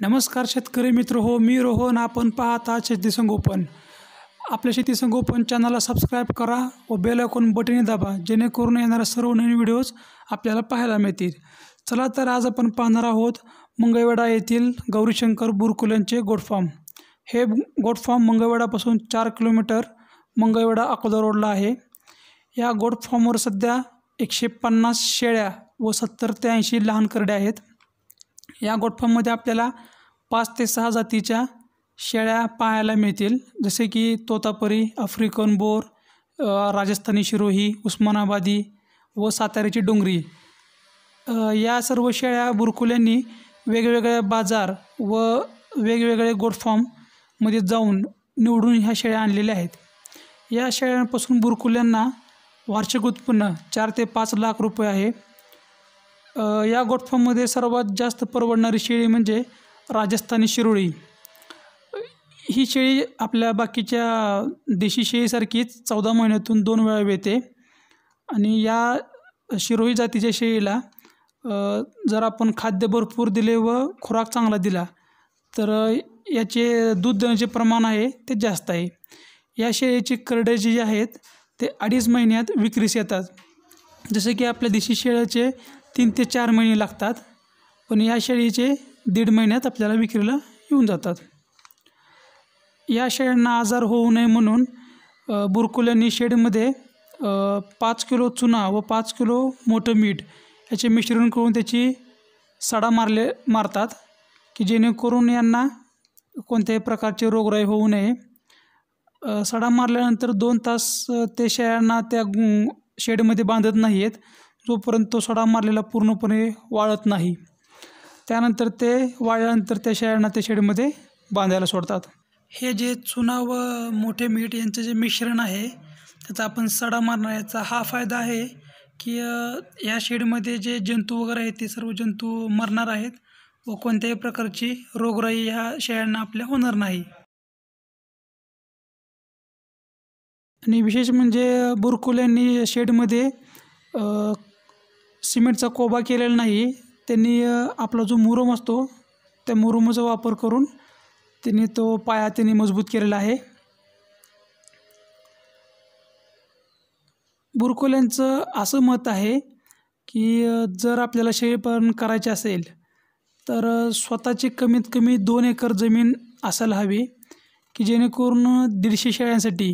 नमस्कार शेतकरी मित्र हो मी रोहन आपण पाहता शेती संगोपन आपल्या शेती संगोपन चॅनलला सबस्क्राईब करा व बेल आयकॉन बटणे दाबा जेणेकरून येणारे सर्व नवीन व्हिडिओज आपल्याला पाहायला मिळतील चला तर आज आपण पाहणार आहोत मंगळवेडा येथील गौरीशंकर बुरकुल्यांचे गोट फार्म हे गोट फार्म मंगळवेडापासून चार किलोमीटर मंगळवेडा अकोला रोडला आहे या गोट फार्मवर सध्या एकशे पन्नास शेळ्या व सत्तर ते ऐंशी लहान करड्या आहेत या गोटफॉर्ममध्ये आपल्याला पाच ते सहा जातीच्या शेळ्या पाहायला मिळतील जसे की तोतापरी आफ्रिकन बोर राजस्थानी शिरोही उस्मानाबादी व साताऱ्याची डोंगरी या सर्व शेळ्या बुरकुल्यांनी वेगवेगळ्या बाजार व वेगवेगळे गोडफॉर्ममध्ये जाऊन निवडून ह्या शेळ्या आणलेल्या आहेत या शेळ्यांपासून बुरकुल्यांना वार्षिक उत्पन्न चार ते पाच लाख रुपये आहे या गोठफामध्ये सर्वात जास्त परवडणारी शेळी म्हणजे राजस्थानी शिरोळी ही शेळी आपल्या बाकीच्या देशी शेळीसारखीच चौदा महिन्यातून दोन वेळा येते आणि या शिरोळी जातीच्या शेळीला जर आपण खाद्य भरपूर दिले व खुराक चांगला दिला तर याचे दूध देण्याचे प्रमाण आहे ते जास्त आहे या शेळीचे करडे जे आहेत ते अडीच महिन्यात विक्रीस येतात जसे की आपल्या देशी शेळ्याचे तीन ते चार महिने लागतात पण या शेळीचे दीड महिन्यात आपल्याला विक्रीला येऊन जातात या शेळ्यांना आजार होऊ नये म्हणून बुरकुल्यांनी शेडमध्ये पाच किलो चुना व पाच किलो मोठं मीठ याचे मिश्रण करून त्याची सडा मारले मारतात की जेणेकरून यांना कोणत्याही प्रकारचे रोगराई होऊ नये सडा मारल्यानंतर दोन तास ते शेळ्यांना त्या शेडमध्ये बांधत नाही आहेत जोपर्यंत तो सडा मारलेला पूर्णपणे वाळत नाही त्यानंतर ते वाळल्यानंतर त्या शेळ्यांना त्या शेडमध्ये बांधायला सोडतात हे जे चुना व मोठे मीठ यांचं जे मिश्रण आहे त्याचा आपण सडा मारणार याचा हा फायदा आहे की या शेडमध्ये जे जंतू वगैरे आहेत ते सर्व जंतू मरणार आहेत व कोणत्याही प्रकारची रोगराई ह्या शेळ्यांना आपल्या होणार नाही आणि विशेष म्हणजे बुरकुल्यांनी शेडमध्ये सिमेंटचा कोबा केलेला नाही त्यांनी आपला जो मुरुम असतो त्या मुरुमचा वापर करून त्यांनी तो पाया त्यांनी मजबूत केलेला आहे बुरकोल्यांचं असं मत आहे की जर आपल्याला शेळीपालन करायचे असेल तर स्वतःची कमीत कमी दोन एकर जमीन असायला हवी की जेणेकरून दीडशे शेळ्यांसाठी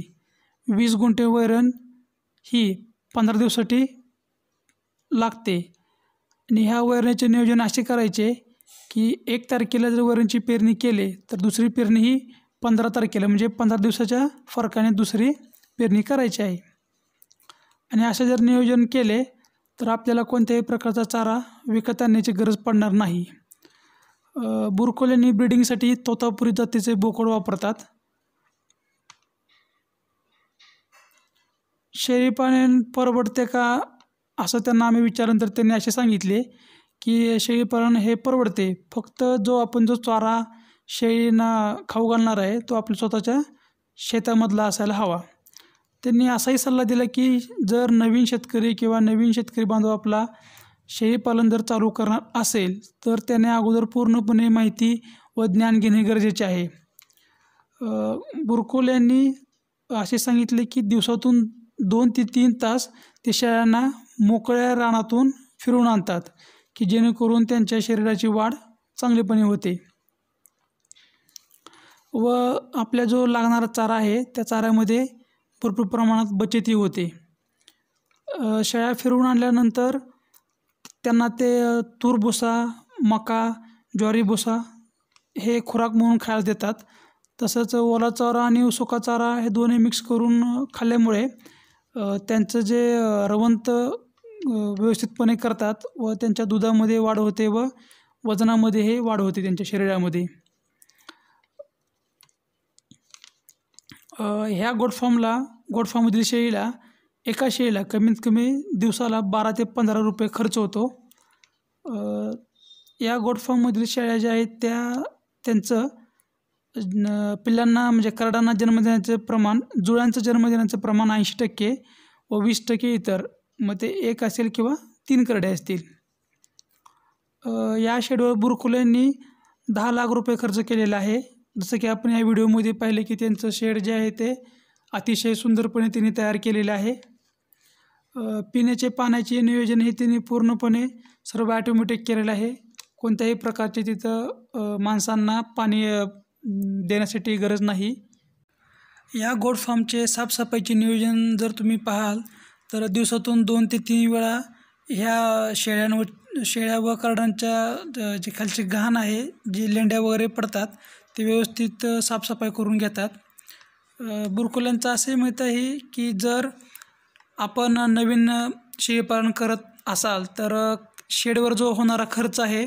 वीस गुंठे वैरण ही पंधरा दिवसासाठी लागते आणि ह्या वैरण्याचे नियोजन असे करायचे की एक तारखेला जर वरणची पेरणी केली तर दुसरी पेरणी ही पंधरा तारखेला म्हणजे पंधरा दिवसाच्या फरकाने दुसरी पेरणी करायची आहे आणि असे जर नियोजन केले तर आपल्याला कोणत्याही प्रकारचा चारा विकत आणण्याची गरज पडणार नाही बुरकोल्यांनी ब्रिडिंगसाठी तोतापुरी जातीचे बोकड वापरतात शेळी पाण्याने परवडते का असं त्यांना आम्ही विचारलं तर त्यांनी असे सांगितले की शेळीपालन हे परवडते फक्त जो आपण जो चारा शेळींना खाऊ घालणार आहे तो आपल्या स्वतःच्या शेतामधला असायला हवा त्यांनी असाही सल्ला दिला की जर नवीन शेतकरी किंवा नवीन शेतकरी बांधव आपला शेळीपालन जर चालू करणार असेल तर त्याने अगोदर पूर्णपणे माहिती व ज्ञान घेणे गरजेचे आहे बुरकोल यांनी असे सांगितले की दिवसातून दोन ते तीन तास ते शेळ्यांना मोकळ्या रानातून फिरून आणतात की जेणेकरून त्यांच्या शरीराची वाढ चांगलीपणे होते व आपल्या जो लागणारा चारा आहे त्या चाऱ्यामध्ये भरपूर प्रमाणात बचतही होते शेळ्या फिरवून आणल्यानंतर त्यांना ते तूर भुसा मका ज्वारी भुसा हे खुराक म्हणून खायला देतात तसंच ओला चारा आणि सुका चारा हे दोन्ही मिक्स करून खाल्ल्यामुळे त्यांचं जे रवंत व्यवस्थितपणे करतात व त्यांच्या दुधामध्ये वाढ होते व वजनामध्ये हे वाढ होते त्यांच्या शरीरामध्ये ह्या गोडफार्मला गोडफार्ममधील शेळीला एका शेळीला कमीत कमी दिवसाला बारा ते पंधरा रुपये खर्च होतो या गोडफॉर्ममधील शेळ्या ज्या आहेत त्या त्यांचं पिल्लांना म्हणजे करडांना जन्म देण्याचं प्रमाण जुळ्यांचं जन्म देण्याचं प्रमाण ऐंशी टक्के व वीस टक्के इतर मग ते एक असेल किंवा तीन करडे असतील या शेडवर बुरकुल दहा लाख रुपये खर्च केलेला आहे जसं की आपण या व्हिडिओमध्ये पाहिले की त्यांचं शेड जे आहे ते अतिशय सुंदरपणे त्यांनी तयार केलेलं आहे पिण्याचे पाण्याचे नियोजन हे त्यांनी पूर्णपणे सर्व ॲटोमॅटिक केलेलं आहे कोणत्याही प्रकारचे तिथं माणसांना पाणी देण्यासाठी गरज नाही या गोड फार्मचे साफसफाईचे नियोजन जर तुम्ही पाहाल तर दिवसातून दोन ते तीन वेळा ह्या शेळ्यांवर शेळ्या व करडांच्या जे खालचे घाण आहे जे लेंड्या वगैरे पडतात ते व्यवस्थित साफसफाई करून घेतात बुरकुल्यांचं असे मिळतं आहे की जर आपण नवीन शेळीपालन करत असाल तर शेडवर जो होणारा खर्च आहे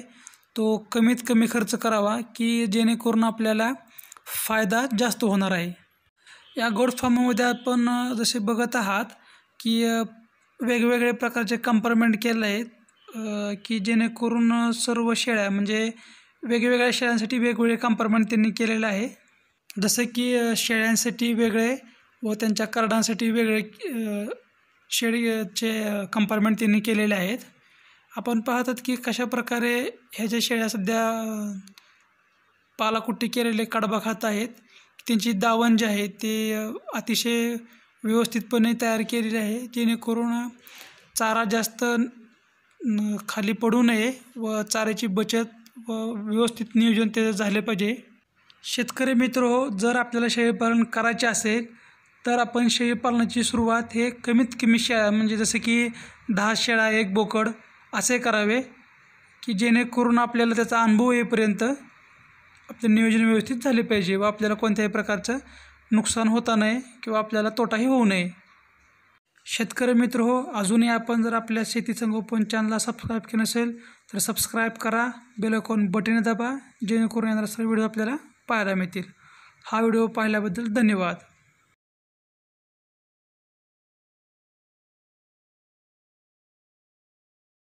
तो कमीत कमी खर्च करावा की जेणेकरून आपल्याला फायदा जास्त होणार आहे या गोड फार्मामध्ये आपण जसे बघत आहात की वेगवेगळे प्रकारचे कंपार्टमेंट केले आहे की जेणेकरून सर्व शेळ्या म्हणजे वेगवेगळ्या शेळ्यांसाठी वेगवेगळे कंपार्टमेंट त्यांनी केलेलं आहे जसं की शेळ्यांसाठी वेगळे व त्यांच्या करडांसाठी वेगळे शेळीचे कंपार्टमेंट त्यांनी केलेले आहेत आपण पाहतात की कशा प्रकारे ह्या ज्या शेळ्या सध्या पालाकुट्टी केलेले कडबा खात आहेत त्यांची दावण जे आहे ते अतिशय व्यवस्थितपणे तयार केलेली आहे जेणेकरून चारा जास्त खाली पडू नये व चाऱ्याची बचत व व्यवस्थित नियोजन त्याचं झाले पाहिजे शेतकरी मित्र हो, जर आपल्याला शेळीपालन करायचे असेल तर आपण शेळीपालनाची सुरुवात हे कमीत कमी शेळा म्हणजे जसं की दहा शेळा एक बोकड असे करावे की जेणेकरून आपल्याला त्याचा अनुभव येईपर्यंत आपलं नियोजन व्यवस्थित झाले पाहिजे व आपल्याला कोणत्याही प्रकारचं नुकसान होता नये किंवा आपल्याला तोटाही होऊ नये शेतकरी मित्र हो अजूनही आपण जर आपल्या शेती संगोपन चॅनलला सबस्क्राईब केलं नसेल तर सबस्क्राईब करा बेलकॉन बटणे दाबा जेणेकरून येणारा सर्व व्हिडिओ आपल्याला पाहायला मिळतील हा व्हिडिओ पाहिल्याबद्दल धन्यवाद